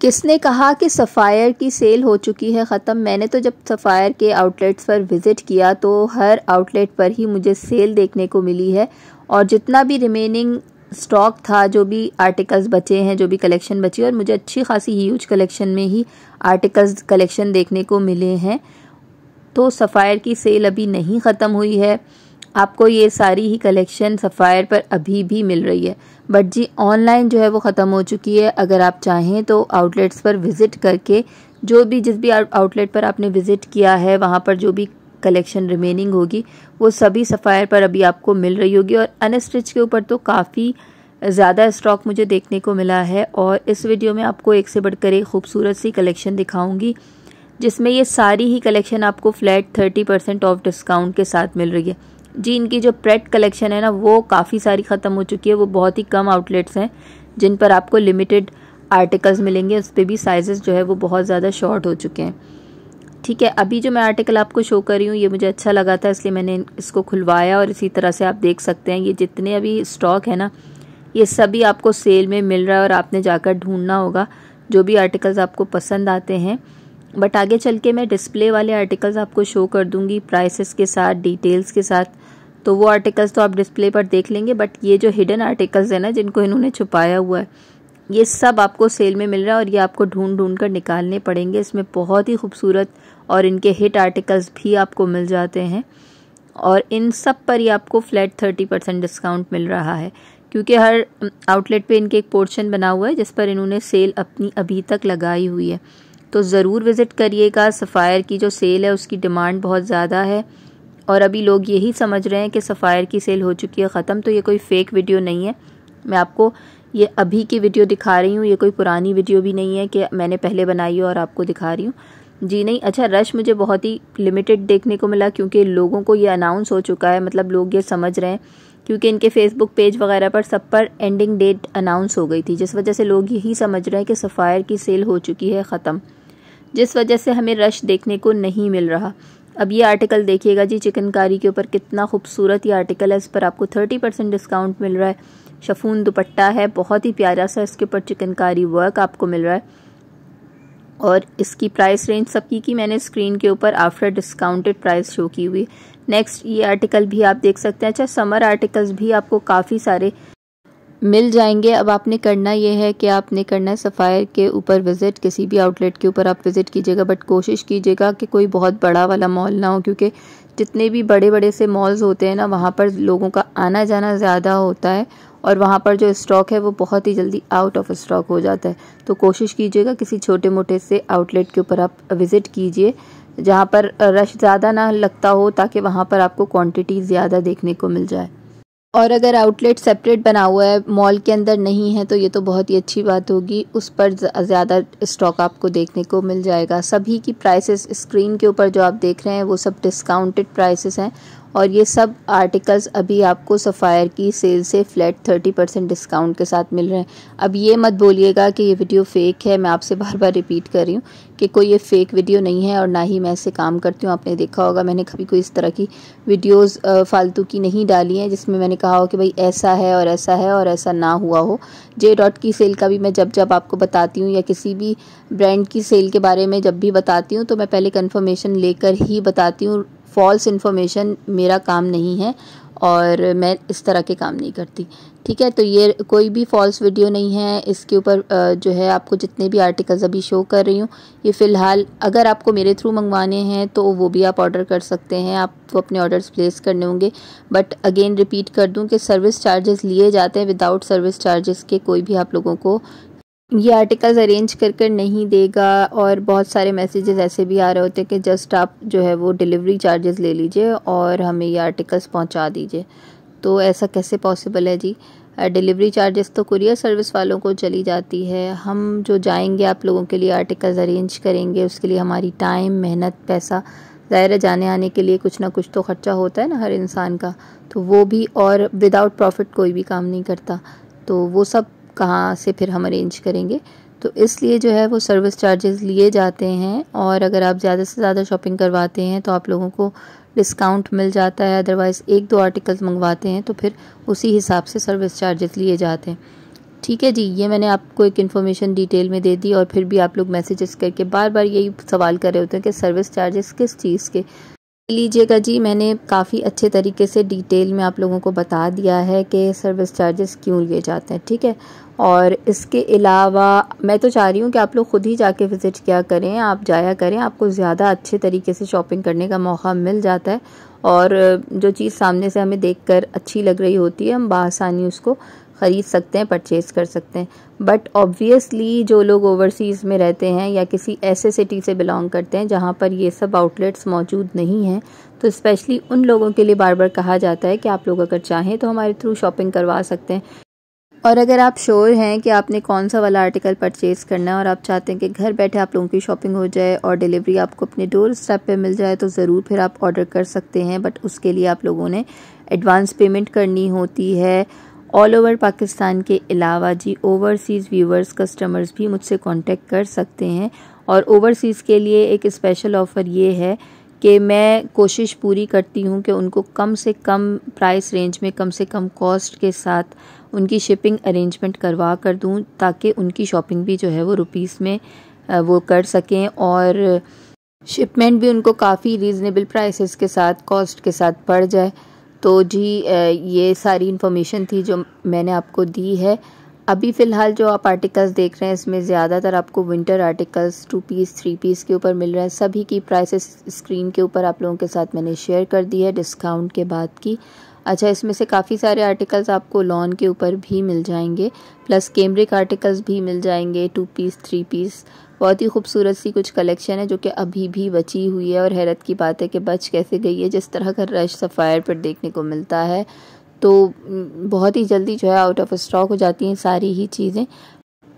किसने कहा कि सफ़ायर की सेल हो चुकी है ख़त्म मैंने तो जब सफ़ायर के आउटलेट्स पर विज़िट किया तो हर आउटलेट पर ही मुझे सेल देखने को मिली है और जितना भी रिमेनिंग स्टॉक था जो भी आर्टिकल्स बचे हैं जो भी कलेक्शन बची और मुझे अच्छी खासी ह्यूज कलेक्शन में ही आर्टिकल्स कलेक्शन देखने को मिले हैं तो सफ़ायर की सेल अभी नहीं ख़त्म हुई है आपको ये सारी ही कलेक्शन सफ़ायर पर अभी भी मिल रही है बट जी ऑनलाइन जो है वो ख़त्म हो चुकी है अगर आप चाहें तो आउटलेट्स पर विज़िट करके जो भी जिस भी आउटलेट पर आपने विज़िट किया है वहाँ पर जो भी कलेक्शन रिमेनिंग होगी वो सभी सफ़ायर पर अभी आपको मिल रही होगी और अनस्टिच के ऊपर तो काफ़ी ज़्यादा स्टॉक मुझे देखने को मिला है और इस वीडियो में आपको एक से बढ़कर एक खूबसूरत सी कलेक्शन दिखाऊंगी जिसमें ये सारी ही कलेक्शन आपको flat thirty percent off discount के साथ मिल रही है जी इनकी जो प्रेट कलेक्शन है ना वो काफ़ी सारी ख़त्म हो चुकी है वो बहुत ही कम आउटलेट्स हैं जिन पर आपको लिमिटेड आर्टिकल्स मिलेंगे उस पर भी साइजेस जो है वो बहुत ज़्यादा शॉर्ट हो चुके हैं ठीक है अभी जो मैं आर्टिकल आपको शो कर रही हूँ ये मुझे अच्छा लगा था इसलिए मैंने इसको खुलवाया और इसी तरह से आप देख सकते हैं ये जितने अभी स्टॉक है ना ये सभी आपको सेल में मिल रहा है और आपने जाकर ढूंढना होगा जो भी आर्टिकल्स आपको पसंद आते हैं बट आगे चल के मैं डिस्प्ले वाले आर्टिकल्स आपको शो कर दूंगी प्राइसेस के साथ डिटेल्स के साथ तो वो आर्टिकल्स तो आप डिस्प्ले पर देख लेंगे बट ये जो हिडन आर्टिकल्स हैं ना जिनको इन्होंने छुपाया हुआ है ये सब आपको सेल में मिल रहा है और ये आपको ढूंढ ढूंढ कर निकालने पड़ेंगे इसमें बहुत ही खूबसूरत और इनके हिट आर्टिकल्स भी आपको मिल जाते हैं और इन सब पर ही आपको फ्लैट थर्टी परसेंट डिस्काउंट मिल रहा है क्योंकि हर आउटलेट पे इनके एक पोर्शन बना हुआ है जिस पर इन्होंने सेल अपनी अभी तक लगाई हुई है तो ज़रूर विज़िट करिएगा सफ़ायर की जो सेल है उसकी डिमांड बहुत ज़्यादा है और अभी लोग यही समझ रहे हैं कि सफ़ायर की सेल हो चुकी है ख़त्म तो ये कोई फ़ेक वीडियो नहीं है मैं आपको ये अभी की वीडियो दिखा रही हूँ ये कोई पुरानी वीडियो भी नहीं है कि मैंने पहले बनाई हो और आपको दिखा रही हूँ जी नहीं अच्छा रश मुझे बहुत ही लिमिटेड देखने को मिला क्योंकि लोगों को ये अनाउंस हो चुका है मतलब लोग ये समझ रहे हैं क्योंकि इनके फेसबुक पेज वगैरह पर सब पर एंडिंग डेट अनाउंस हो गई थी जिस वजह से लोग यही समझ रहे हैं कि सफ़ायर की सेल हो चुकी है ख़त्म जिस वजह से हमें रश देखने को नहीं मिल रहा अब ये आर्टिकल देखिएगा जी चिकनकारी के ऊपर कितना खूबसूरत ये आर्टिकल है इस पर आपको थर्टी परसेंट डिस्काउंट मिल रहा है शफून दुपट्टा है बहुत ही प्यारा सा इसके ऊपर चिकनकारी वर्क आपको मिल रहा है और इसकी प्राइस रेंज सबकी की मैंने स्क्रीन के ऊपर आफ्टर डिस्काउंटेड प्राइस शो की हुई नेक्स्ट ये आर्टिकल भी आप देख सकते हैं अच्छा समर आर्टिकल्स भी आपको काफ़ी सारे मिल जाएंगे अब आपने करना ये है कि आपने करना है सफ़ायर के ऊपर विज़िट किसी भी आउटलेट के ऊपर आप विज़िट कीजिएगा बट कोशिश कीजिएगा कि कोई बहुत बड़ा वाला मॉल ना हो क्योंकि जितने भी बड़े बड़े से मॉल्स होते हैं ना वहाँ पर लोगों का आना जाना ज़्यादा होता है और वहाँ पर जो स्टॉक है वो बहुत ही जल्दी आउट ऑफ स्टॉक हो जाता है तो कोशिश कीजिएगा किसी छोटे मोटे से आउटलेट के ऊपर आप विज़िट कीजिए जहाँ पर रश ज़्यादा ना लगता हो ताकि वहाँ पर आपको क्वांटिटी ज़्यादा देखने को मिल जाए और अगर आउटलेट सेपरेट बना हुआ है मॉल के अंदर नहीं है तो ये तो बहुत ही अच्छी बात होगी उस पर ज़्यादा स्टॉक आपको देखने को मिल जाएगा सभी की प्राइसेस स्क्रीन के ऊपर जो आप देख रहे हैं वो सब डिस्काउंटेड प्राइसेस हैं और ये सब आर्टिकल्स अभी आपको सफ़ायर की सेल से फ्लैट थर्टी परसेंट डिस्काउंट के साथ मिल रहे हैं अब ये मत बोलिएगा कि ये वीडियो फ़ेक है मैं आपसे बार बार रिपीट कर रही हूँ कि कोई ये फ़ेक वीडियो नहीं है और ना ही मैं ऐसे काम करती हूँ आपने देखा होगा मैंने कभी कोई इस तरह की वीडियोस फालतू की नहीं डाली हैं जिसमें मैंने कहा हो कि भाई ऐसा है और ऐसा है और ऐसा ना हुआ हो जे डॉट की सेल का भी मैं जब जब आपको बताती हूँ या किसी भी ब्रांड की सेल के बारे में जब भी बताती हूँ तो मैं पहले कन्फर्मेशन लेकर ही बताती हूँ फॉल्स इन्फॉर्मेशन मेरा काम नहीं है और मैं इस तरह के काम नहीं करती ठीक है तो ये कोई भी फॉल्स वीडियो नहीं है इसके ऊपर जो है आपको जितने भी आर्टिकल्स अभी शो कर रही हूँ ये फ़िलहाल अगर आपको मेरे थ्रू मंगवाने हैं तो वो भी आप ऑर्डर कर सकते हैं आप वो तो अपने ऑर्डर्स प्लेस करने होंगे बट अगेन रिपीट कर दूँ कि सर्विस चार्जेस लिए जाते हैं विदाउट सर्विस चार्जेस के कोई भी आप लोगों को ये आर्टिकल्स अरेंज कर कर नहीं देगा और बहुत सारे मैसेजेस ऐसे भी आ रहे होते हैं कि जस्ट आप जो है वो डिलीवरी चार्जेस ले लीजिए और हमें ये आर्टिकल्स पहुंचा दीजिए तो ऐसा कैसे पॉसिबल है जी डिलीवरी चार्जेस तो कुरियर सर्विस वालों को चली जाती है हम जो जाएंगे आप लोगों के लिए आर्टिकल्स अरेंज करेंगे उसके लिए हमारी टाइम मेहनत पैसा ज़ाहिर जाने आने के लिए कुछ ना कुछ तो ख़र्चा होता है ना हर इंसान का तो वो भी और विदाउट प्रॉफिट कोई भी काम नहीं करता तो वो सब कहाँ से फिर हम अरेंज करेंगे तो इसलिए जो है वो सर्विस चार्जेस लिए जाते हैं और अगर आप ज़्यादा से ज़्यादा शॉपिंग करवाते हैं तो आप लोगों को डिस्काउंट मिल जाता है अदरवाइज़ एक दो आर्टिकल्स मंगवाते हैं तो फिर उसी हिसाब से सर्विस चार्जेस लिए जाते हैं ठीक है जी ये मैंने आपको एक इन्फॉर्मेशन डिटेल में दे दी और फिर भी आप लोग मैसेजेस करके बार बार यही सवाल कर रहे होते हैं कि सर्विस चार्जेस किस चीज़ के लीजिएगा जी मैंने काफ़ी अच्छे तरीके से डिटेल में आप लोगों को बता दिया है कि सर्विस चार्जेस क्यों लिए जाते हैं ठीक है और इसके अलावा मैं तो चाह रही हूँ कि आप लोग ख़ुद ही जाके विज़िट किया करें आप जाया करें आपको ज़्यादा अच्छे तरीके से शॉपिंग करने का मौका मिल जाता है और जो चीज़ सामने से हमें देखकर अच्छी लग रही होती है हम बासानी उसको ख़रीद सकते हैं परचेज़ कर सकते हैं बट ऑब्वियसली जो लोग ओवरसीज़ में रहते हैं या किसी ऐसे सिटी से बिलोंग करते हैं जहाँ पर ये सब आउटलेट्स मौजूद नहीं हैं तो स्पेशली उन लोगों के लिए बार बार कहा जाता है कि आप लोग अगर चाहें तो हमारे थ्रू शॉपिंग करवा सकते हैं और अगर आप श्योर हैं कि आपने कौन सा वाला आर्टिकल परचेज़ करना है और आप चाहते हैं कि घर बैठे आप लोगों की शॉपिंग हो जाए और डिलीवरी आपको अपने डोर स्टेप पे मिल जाए तो ज़रूर फिर आप ऑर्डर कर सकते हैं बट उसके लिए आप लोगों ने एडवांस पेमेंट करनी होती है ऑल ओवर पाकिस्तान के अलावा जी ओवरसीज़ व्यूवर्स कस्टमर्स भी मुझसे कांटेक्ट कर सकते हैं और ओवरसीज़ के लिए एक स्पेशल ऑफ़र ये है कि मैं कोशिश पूरी करती हूँ कि उनको कम से कम प्राइस रेंज में कम से कम कॉस्ट के साथ उनकी शिपिंग अरेंजमेंट करवा कर दूँ ताकि उनकी शॉपिंग भी जो है वो रुपीस में वो कर सकें और शिपमेंट भी उनको काफ़ी रीज़नेबल प्राइसेस के साथ कॉस्ट के साथ पड़ जाए तो जी ये सारी इन्फॉर्मेशन थी जो मैंने आपको दी है अभी फ़िलहाल जो आप आर्टिकल्स देख रहे हैं इसमें ज़्यादातर आपको winter articles two piece three piece के ऊपर मिल रहे हैं सभी की प्राइसेस स्क्रीन के ऊपर आप लोगों के साथ मैंने शेयर कर दी है डिस्काउंट के बाद की अच्छा इसमें से काफ़ी सारे आर्टिकल्स आपको लॉन के ऊपर भी मिल जाएंगे प्लस कैमरिक आर्टिकल्स भी मिल जाएंगे टू पीस थ्री पीस बहुत ही खूबसूरत सी कुछ कलेक्शन है जो कि अभी भी बची हुई है और हैरत की बात है कि बच कैसे गई है जिस तरह का रश सफ़ायर पर देखने को मिलता है तो बहुत ही जल्दी जो है आउट ऑफ स्टॉक हो जाती हैं सारी ही चीज़ें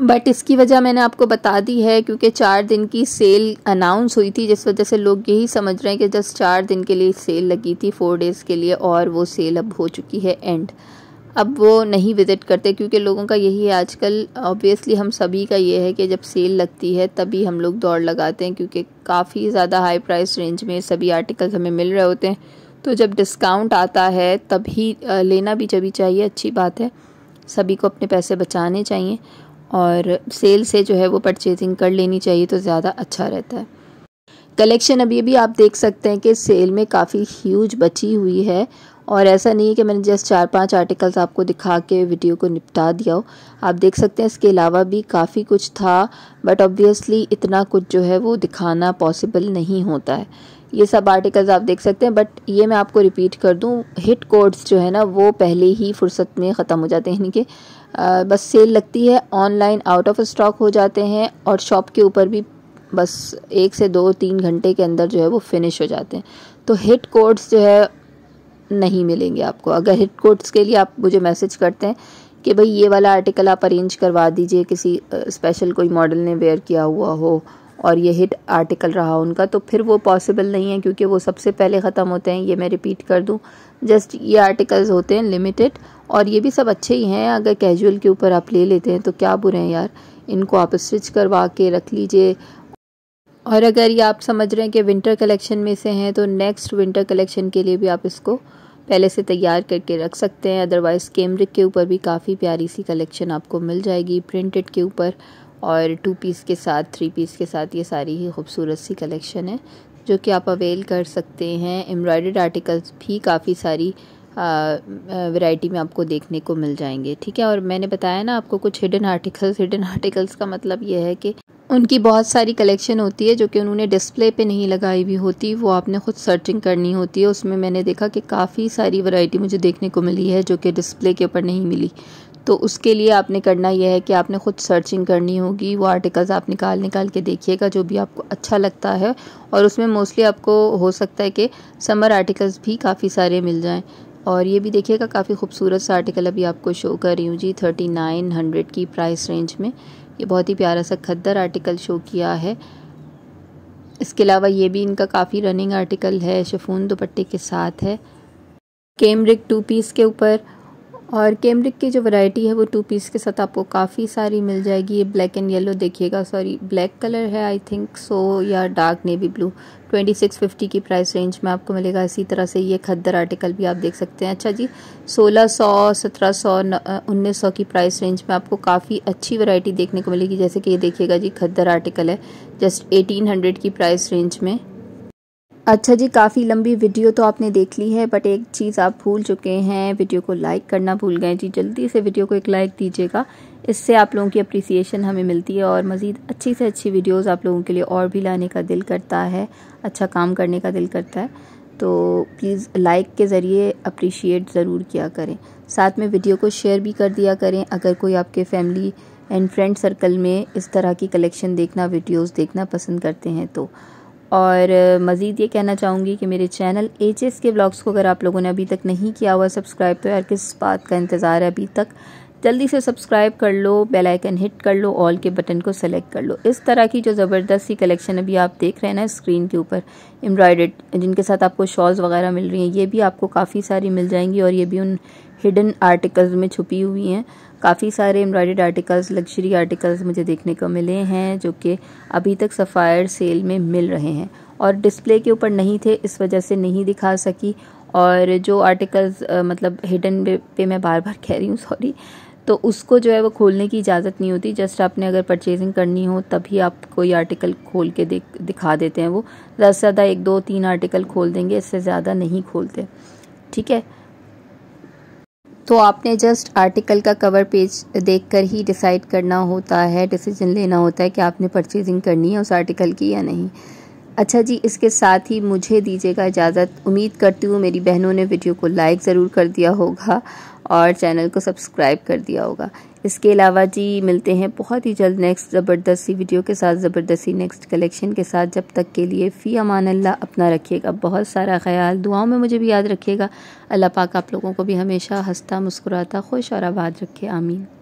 बट इसकी वजह मैंने आपको बता दी है क्योंकि चार दिन की सेल अनाउंस हुई थी जिस वजह से लोग यही समझ रहे हैं कि जस्ट चार दिन के लिए सेल लगी थी फोर डेज़ के लिए और वो सेल अब हो चुकी है एंड अब वो नहीं विज़िट करते क्योंकि लोगों का यही है आजकल ऑब्वियसली हम सभी का ये है कि जब सेल लगती है तभी हम लोग दौड़ लगाते हैं क्योंकि काफ़ी ज़्यादा हाई प्राइस रेंज में सभी आर्टिकल्स हमें मिल रहे होते हैं तो जब डिस्काउंट आता है तभी लेना भी जब चाहिए अच्छी बात है सभी को अपने पैसे बचाने चाहिए और सेल से जो है वो परचेजिंग कर लेनी चाहिए तो ज़्यादा अच्छा रहता है कलेक्शन अभी भी आप देख सकते हैं कि सेल में काफ़ी ह्यूज बची हुई है और ऐसा नहीं है कि मैंने जस्ट चार पांच आर्टिकल्स आपको दिखा के वीडियो को निपटा दिया हो आप देख सकते हैं इसके अलावा भी काफ़ी कुछ था बट ऑब्वियसली इतना कुछ जो है वो दिखाना पॉसिबल नहीं होता है ये सब आर्टिकल्स आप देख सकते हैं बट ये मैं आपको रिपीट कर दूँ हिट कोड्स जो है ना वो पहले ही फुर्सत में ख़त्म हो जाते हैं यानी कि बस सेल लगती है ऑनलाइन आउट ऑफ स्टॉक हो जाते हैं और शॉप के ऊपर भी बस एक से दो तीन घंटे के अंदर जो है वो फिनिश हो जाते हैं तो हिट कोड्स जो है नहीं मिलेंगे आपको अगर हिट कोड्स के लिए आप मुझे मैसेज करते हैं कि भाई ये वाला आर्टिकल आप अरेंज करवा दीजिए किसी स्पेशल कोई मॉडल ने वेयर किया हुआ हो और ये हिट आर्टिकल रहा उनका तो फिर वो पॉसिबल नहीं है क्योंकि वो सबसे पहले ख़त्म होते हैं ये मैं रिपीट कर दूँ जस्ट ये आर्टिकल्स होते हैं लिमिटेड और ये भी सब अच्छे ही हैं अगर कैजुअल के ऊपर आप ले लेते हैं तो क्या बुरे हैं यार इनको आप स्टिच करवा के रख लीजिए और अगर ये आप समझ रहे हैं कि विंटर कलेक्शन में से हैं तो नेक्स्ट विंटर कलेक्शन के लिए भी आप इसको पहले से तैयार करके रख सकते हैं अदरवाइज़ कैमरिक के ऊपर भी काफ़ी प्यारी सी कलेक्शन आपको मिल जाएगी प्रिंटेड के ऊपर और टू पीस के साथ थ्री पीस के साथ ये सारी ही खूबसूरत सी कलेक्शन है जो कि आप अवेल कर सकते हैं एम्ब्रॉयडर्ड आर्टिकल्स भी काफ़ी सारी वैरायटी में आपको देखने को मिल जाएंगे ठीक है और मैंने बताया ना आपको कुछ हिडन आर्टिकल्स हिडन आर्टिकल्स का मतलब यह है कि उनकी बहुत सारी कलेक्शन होती है जो कि उन्होंने डिस्प्ले पे नहीं लगाई हुई होती वो आपने ख़ुद सर्चिंग करनी होती है उसमें मैंने देखा कि काफ़ी सारी वैरायटी मुझे देखने को मिली है जो कि डिस्प्ले के ऊपर नहीं मिली तो उसके लिए आपने करना यह है कि आपने ख़ुद सर्चिंग करनी होगी वो आर्टिकल्स आप निकाल निकाल के देखिएगा जो भी आपको अच्छा लगता है और उसमें मोस्टली आपको हो सकता है कि समर आर्टिकल्स भी काफ़ी सारे मिल जाएँ और ये भी देखिएगा काफ़ी खूबसूरत सा आर्टिकल अभी आपको शो कर रही हूँ जी थर्टी नाइन हंड्रेड की प्राइस रेंज में ये बहुत ही प्यारा सा खद्दर आर्टिकल शो किया है इसके अलावा ये भी इनका काफ़ी रनिंग आर्टिकल है शफून दुपट्टे के साथ है केमरिक टू पीस के ऊपर और कैमरिक की जो वैरायटी है वो टू पीस के साथ आपको काफ़ी सारी मिल जाएगी ये ब्लैक एंड येलो देखिएगा सॉरी ब्लैक कलर है आई थिंक सो या डार्क नेवी ब्लू 2650 की प्राइस रेंज में आपको मिलेगा इसी तरह से ये खद्दर आर्टिकल भी आप देख सकते हैं अच्छा जी 1600 1700 सौ की प्राइस रेंज में आपको काफ़ी अच्छी वैरायटी देखने को मिलेगी जैसे कि ये देखिएगा जी खद्दर आर्टिकल है जस्ट हंड्रेड की प्राइस रेंज में अच्छा जी काफ़ी लंबी वीडियो तो आपने देख ली है बट एक चीज़ आप भूल चुके हैं वीडियो को लाइक करना भूल गए जी जल्दी से वीडियो को एक लाइक दीजिएगा इससे आप लोगों की अप्रिसिएशन हमें मिलती है और मज़ीद अच्छी से अच्छी वीडियोस आप लोगों के लिए और भी लाने का दिल करता है अच्छा काम करने का दिल करता है तो प्लीज़ लाइक के ज़रिए अप्रिशिएट ज़रूर किया करें साथ में वीडियो को शेयर भी कर दिया करें अगर कोई आपके फैमिली एंड फ्रेंड सर्कल में इस तरह की कलेक्शन देखना वीडियोज़ देखना पसंद करते हैं तो और मज़ीद ये कहना चाहूँगी कि मेरे चैनल एच के ब्लॉग्स को अगर आप लोगों ने अभी तक नहीं किया हुआ सब्सक्राइब तो यार किस बात का इंतज़ार है अभी तक जल्दी से सब्सक्राइब कर लो बेल आइकन हिट कर लो ऑल के बटन को सेलेक्ट कर लो इस तरह की जो ज़बरदस्त सी कलेक्शन अभी आप देख रहे हैं ना स्क्रीन के ऊपर एम्ब्रॉयडर्ड जिनके साथ आपको शॉल्स वगैरह मिल रही हैं ये भी आपको काफ़ी सारी मिल जाएंगी और ये भी उन हिडन आर्टिकल्स में छुपी हुई हैं काफ़ी सारे एम्ब्रॉयडर्ड आर्टिकल्स लग्जरी आर्टिकल्स मुझे देखने को मिले हैं जो कि अभी तक सफ़ायर सेल में मिल रहे हैं और डिस्प्ले के ऊपर नहीं थे इस वजह से नहीं दिखा सकी और जो आर्टिकल्स मतलब हिडन पे मैं बार बार कह रही हूँ सॉरी तो उसको जो है वो खोलने की इजाज़त नहीं होती जस्ट आपने अगर परचेजिंग करनी हो तभी आप कोई आर्टिकल खोल के दिखा देते हैं वो ज़्यादा से ज़्यादा एक दो तीन आर्टिकल खोल देंगे इससे ज़्यादा नहीं खोलते ठीक है तो आपने जस्ट आर्टिकल का कवर पेज देखकर ही डिसाइड करना होता है डिसीजन लेना होता है कि आपने परचेजिंग करनी है उस आर्टिकल की या नहीं अच्छा जी इसके साथ ही मुझे दीजिएगा इजाज़त उम्मीद करती हूँ मेरी बहनों ने वीडियो को लाइक ज़रूर कर दिया होगा और चैनल को सब्सक्राइब कर दिया होगा इसके अलावा जी मिलते हैं बहुत ही जल्द नेक्स्ट ज़बरदस्ती वीडियो के साथ ज़बरदस्ती नेक्स्ट कलेक्शन के साथ जब तक के लिए फ़ी अमान अल्लाह अपना रखिएगा बहुत सारा ख्याल दुआओं में मुझे भी याद रखिएगा अल्लाह पाक आप लोगों को भी हमेशा हंसता मुस्कुराता खुश और आबाद रखे आमीन